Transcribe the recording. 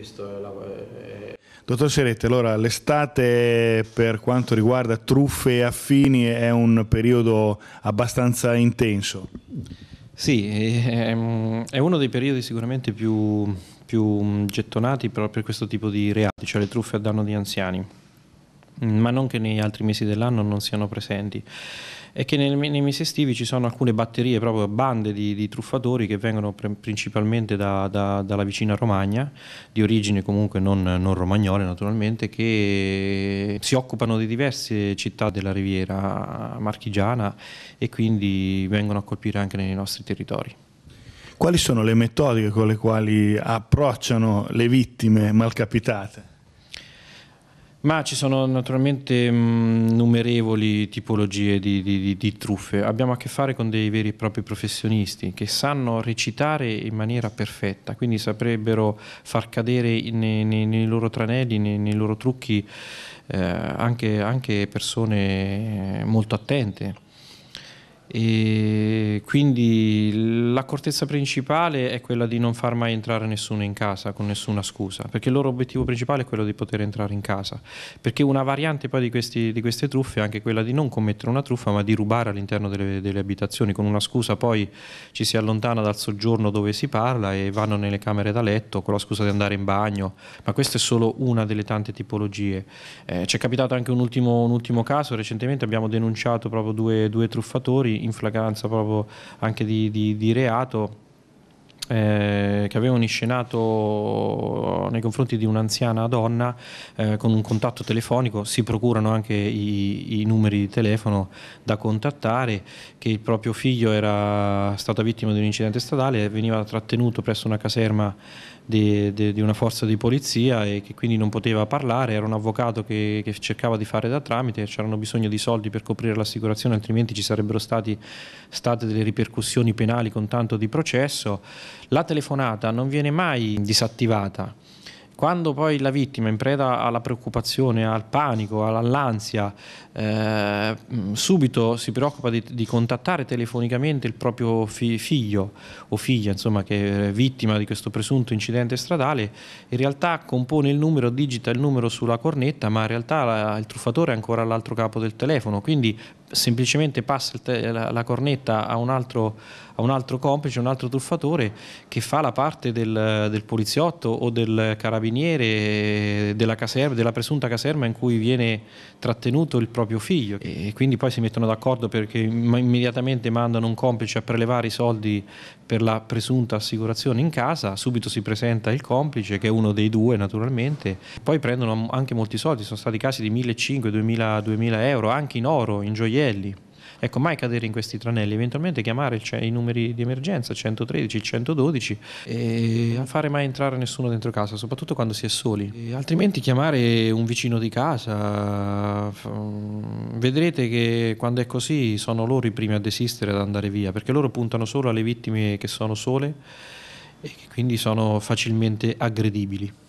È... Dottor Seretti, allora l'estate per quanto riguarda truffe e affini è un periodo abbastanza intenso? Sì, è uno dei periodi sicuramente più, più gettonati per questo tipo di reati, cioè le truffe a danno di anziani. Mm, ma non che negli altri mesi dell'anno non siano presenti, è che nei, nei mesi estivi ci sono alcune batterie, proprio bande di, di truffatori che vengono pre- principalmente da, da, dalla vicina Romagna, di origine comunque non, non romagnole naturalmente, che si occupano di diverse città della riviera marchigiana e quindi vengono a colpire anche nei nostri territori. Quali sono le metodiche con le quali approcciano le vittime malcapitate? Ma ci sono naturalmente mh, numerevoli tipologie di, di, di, truffe. Abbiamo a che fare con dei veri e propri professionisti che sanno recitare in maniera perfetta, quindi saprebbero far cadere nei, nei, nei loro tranelli, nei, nei loro trucchi eh, anche, anche persone eh, molto attente. E quindi l'accortezza principale è quella di non far mai entrare nessuno in casa con nessuna scusa, perché il loro obiettivo principale è quello di poter entrare in casa, perché una variante poi di, questi, di queste truffe è anche quella di non commettere una truffa ma di rubare all'interno delle, delle, abitazioni, con una scusa poi ci si allontana dal soggiorno dove si parla e vanno nelle camere da letto con la scusa di andare in bagno, ma questa è solo una delle tante tipologie. Eh, ci è capitato anche un ultimo, un ultimo, caso, recentemente abbiamo denunciato proprio due, due truffatori in flagranza proprio anche di, di, di reato eh, che avevano iscenato nei confronti di un'anziana donna eh, con un contatto telefonico, si procurano anche i, i, numeri di telefono da contattare, che il proprio figlio era stato vittima di un incidente stradale, veniva trattenuto presso una caserma di, di, di una forza di polizia e che quindi non poteva parlare, era un avvocato che, che cercava di fare da tramite, c'erano bisogno di soldi per coprire l'assicurazione, altrimenti ci sarebbero stati, state delle ripercussioni penali con tanto di processo la telefonata non viene mai disattivata. Quando poi la vittima, in preda alla preoccupazione, al panico, all'ansia, eh, mm, subito si preoccupa di, di, contattare telefonicamente il proprio fi figlio o figlia, insomma, che è vittima di questo presunto incidente stradale, in realtà compone il numero, digita il numero sulla cornetta, ma in realtà la, il truffatore è ancora all'altro capo del telefono, quindi semplicemente passa la, la, cornetta a un, altro, a un, altro, complice, un altro truffatore che fa la parte del, del poliziotto o del carabiniere della, caserma, della, presunta caserma in cui viene trattenuto il proprio figlio e quindi poi si mettono d'accordo perché immediatamente mandano un complice a prelevare i soldi per la presunta assicurazione in casa, subito si presenta il complice che è uno dei due naturalmente, poi prendono anche molti soldi, sono stati casi di 1.500, 2.000, 2.000 euro, anche in oro, in gioielli gioielli. Ecco, mai cadere in questi tranelli, eventualmente chiamare i numeri di emergenza, 113, 112, e non fare mai entrare nessuno dentro casa, soprattutto quando si è soli. E altrimenti chiamare un vicino di casa, vedrete che quando è così sono loro i primi a desistere ad andare via, perché loro puntano solo alle vittime che sono sole e che quindi sono facilmente aggredibili.